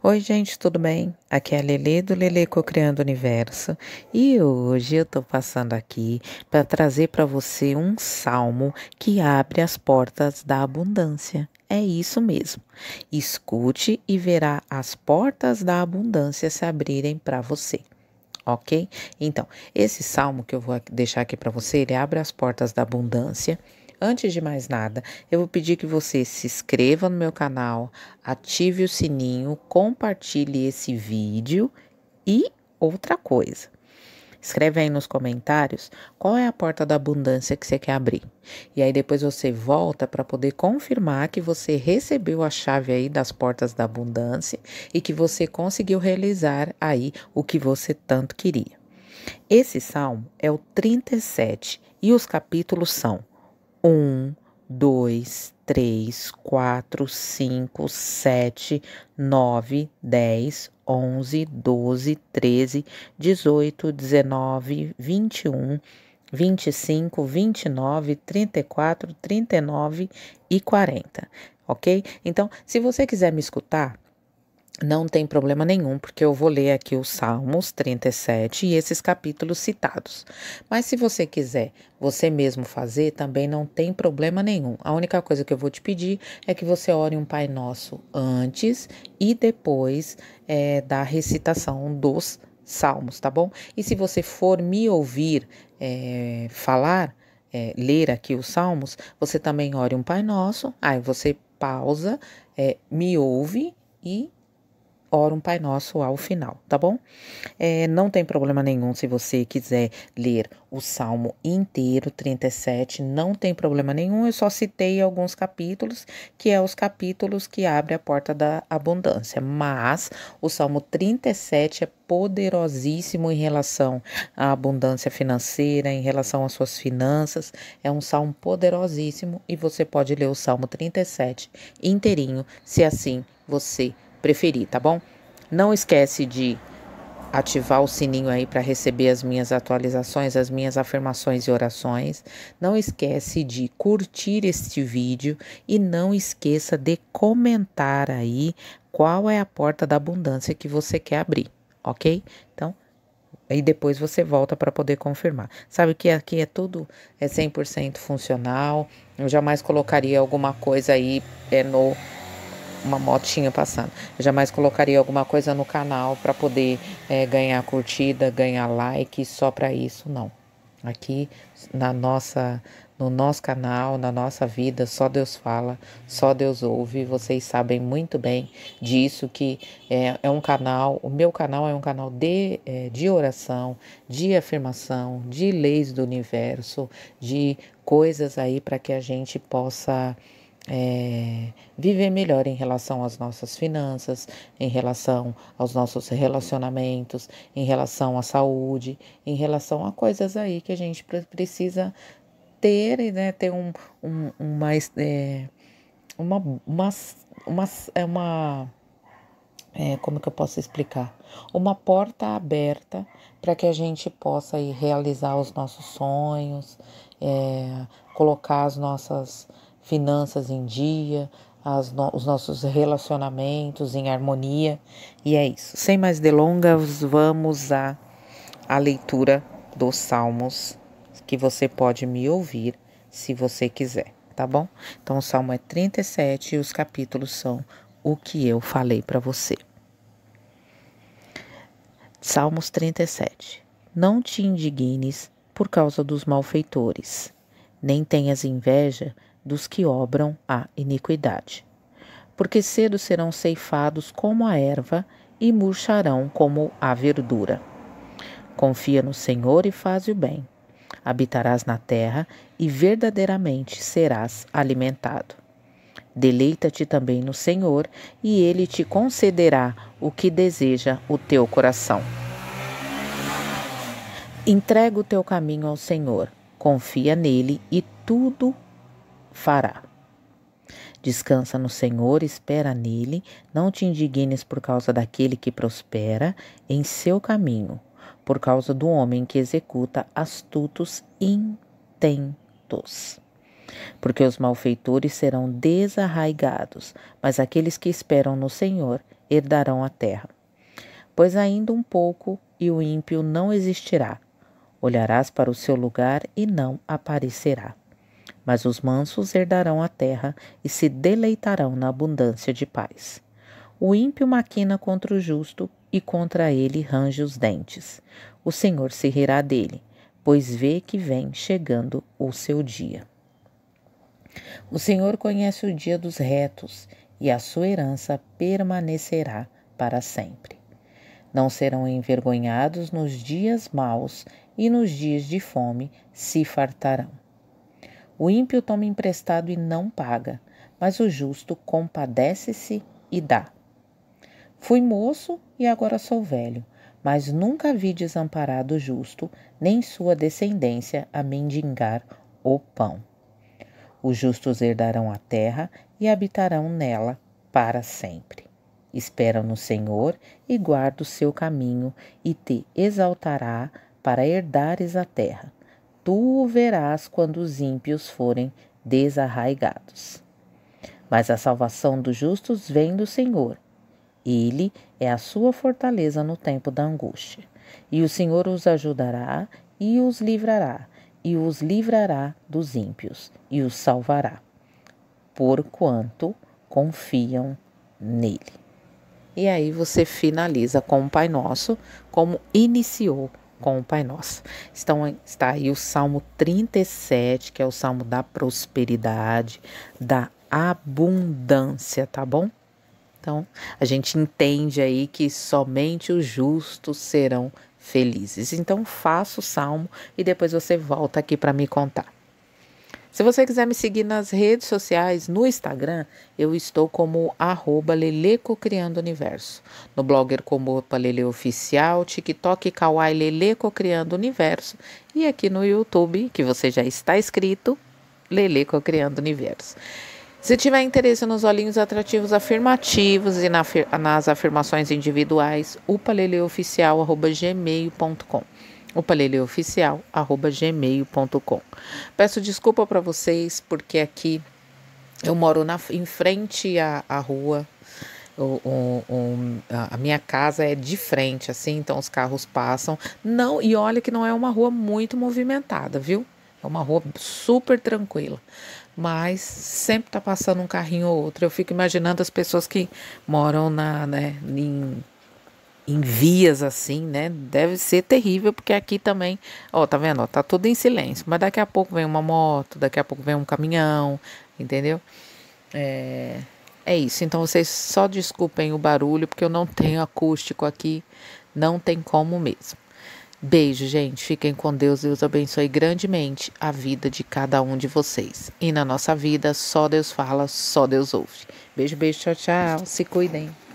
Oi, gente, tudo bem? Aqui é a Lele do Lele Criando Universo e hoje eu tô passando aqui para trazer para você um salmo que abre as portas da abundância. É isso mesmo. Escute e verá as portas da abundância se abrirem para você ok? Então, esse salmo que eu vou deixar aqui para você, ele abre as portas da abundância Antes de mais nada, eu vou pedir que você se inscreva no meu canal, ative o sininho, compartilhe esse vídeo e outra coisa. Escreve aí nos comentários qual é a porta da abundância que você quer abrir. E aí depois você volta para poder confirmar que você recebeu a chave aí das portas da abundância e que você conseguiu realizar aí o que você tanto queria. Esse salmo é o 37 e os capítulos são um, dois, três, quatro, cinco, sete, nove, dez, onze, doze, treze, dezoito, dezenove, vinte e um, vinte e cinco, vinte e nove, trinta e quatro, trinta e nove e quarenta, ok? Então, se você quiser me escutar, não tem problema nenhum, porque eu vou ler aqui os Salmos 37 e esses capítulos citados. Mas se você quiser você mesmo fazer, também não tem problema nenhum. A única coisa que eu vou te pedir é que você ore um Pai Nosso antes e depois é, da recitação dos Salmos, tá bom? E se você for me ouvir é, falar, é, ler aqui os Salmos, você também ore um Pai Nosso, aí você pausa, é, me ouve e ora um Pai Nosso ao final, tá bom? É, não tem problema nenhum se você quiser ler o Salmo inteiro, 37, não tem problema nenhum. Eu só citei alguns capítulos, que é os capítulos que abre a porta da abundância. Mas o Salmo 37 é poderosíssimo em relação à abundância financeira, em relação às suas finanças. É um salmo poderosíssimo e você pode ler o Salmo 37 inteirinho, se assim você preferir, tá bom? Não esquece de ativar o sininho aí para receber as minhas atualizações, as minhas afirmações e orações. Não esquece de curtir este vídeo e não esqueça de comentar aí qual é a porta da abundância que você quer abrir, ok? Então, aí depois você volta para poder confirmar. Sabe que aqui é tudo é 100% funcional. Eu jamais colocaria alguma coisa aí é no uma motinha passando. Eu jamais colocaria alguma coisa no canal para poder é, ganhar curtida, ganhar like, só para isso, não. Aqui na nossa, no nosso canal, na nossa vida, só Deus fala, só Deus ouve. Vocês sabem muito bem disso que é, é um canal, o meu canal é um canal de, é, de oração, de afirmação, de leis do universo, de coisas aí para que a gente possa é, viver melhor em relação às nossas finanças, em relação aos nossos relacionamentos, em relação à saúde, em relação a coisas aí que a gente precisa ter e né, ter um, um, uma, é, uma, uma, uma, é uma é, como que eu posso explicar? Uma porta aberta para que a gente possa ir realizar os nossos sonhos, é, colocar as nossas finanças em dia, no, os nossos relacionamentos em harmonia. E é isso. Sem mais delongas, vamos à, à leitura dos Salmos, que você pode me ouvir se você quiser, tá bom? Então, o Salmo é 37 e os capítulos são o que eu falei para você. Salmos 37. Não te indignes por causa dos malfeitores, nem tenhas inveja dos que obram a iniquidade. Porque cedo serão ceifados como a erva e murcharão como a verdura. Confia no Senhor e faz o bem. Habitarás na terra e verdadeiramente serás alimentado. Deleita-te também no Senhor, e Ele te concederá o que deseja o teu coração. Entrega o teu caminho ao Senhor, confia nele e tudo fará. Descansa no Senhor, espera nele, não te indignes por causa daquele que prospera em seu caminho, por causa do homem que executa astutos intentos. Porque os malfeitores serão desarraigados, mas aqueles que esperam no Senhor herdarão a terra. Pois ainda um pouco e o ímpio não existirá. Olharás para o seu lugar e não aparecerá mas os mansos herdarão a terra e se deleitarão na abundância de paz. O ímpio maquina contra o justo e contra ele range os dentes. O Senhor se rirá dele, pois vê que vem chegando o seu dia. O Senhor conhece o dia dos retos e a sua herança permanecerá para sempre. Não serão envergonhados nos dias maus e nos dias de fome se fartarão. O ímpio toma emprestado e não paga, mas o justo compadece-se e dá. Fui moço e agora sou velho, mas nunca vi desamparado o justo, nem sua descendência a mendigar o pão. Os justos herdarão a terra e habitarão nela para sempre. Espera no Senhor e guarda o seu caminho, e te exaltará para herdares a terra tu o verás quando os ímpios forem desarraigados. Mas a salvação dos justos vem do Senhor. Ele é a sua fortaleza no tempo da angústia. E o Senhor os ajudará e os livrará, e os livrará dos ímpios, e os salvará, porquanto confiam nele. E aí você finaliza com o Pai Nosso, como iniciou com o Pai Nosso. Então, está aí o Salmo 37, que é o Salmo da prosperidade, da abundância, tá bom? Então, a gente entende aí que somente os justos serão felizes. Então, faça o salmo e depois você volta aqui para me contar. Se você quiser me seguir nas redes sociais, no Instagram, eu estou como arroba Leleco Criando Universo. No blogger é como Opa Lele Oficial, TikTok Kawai Leleco Criando Universo. E aqui no YouTube, que você já está inscrito, Leleco Criando Universo. Se tiver interesse nos olhinhos atrativos afirmativos e na, nas afirmações individuais, upaleleoficial.gmail.com o gmail.com. Peço desculpa para vocês, porque aqui eu moro na, em frente à, à rua. O, o, o, a minha casa é de frente, assim, então os carros passam. Não, e olha que não é uma rua muito movimentada, viu? É uma rua super tranquila. Mas sempre tá passando um carrinho ou outro. Eu fico imaginando as pessoas que moram na, né, em em vias assim, né? Deve ser terrível, porque aqui também, ó, tá vendo? Ó, tá tudo em silêncio, mas daqui a pouco vem uma moto, daqui a pouco vem um caminhão, entendeu? É, é isso. Então vocês só desculpem o barulho, porque eu não tenho acústico aqui, não tem como mesmo. Beijo, gente. Fiquem com Deus. Deus abençoe grandemente a vida de cada um de vocês. E na nossa vida, só Deus fala, só Deus ouve. Beijo, beijo, tchau, tchau. Se cuidem.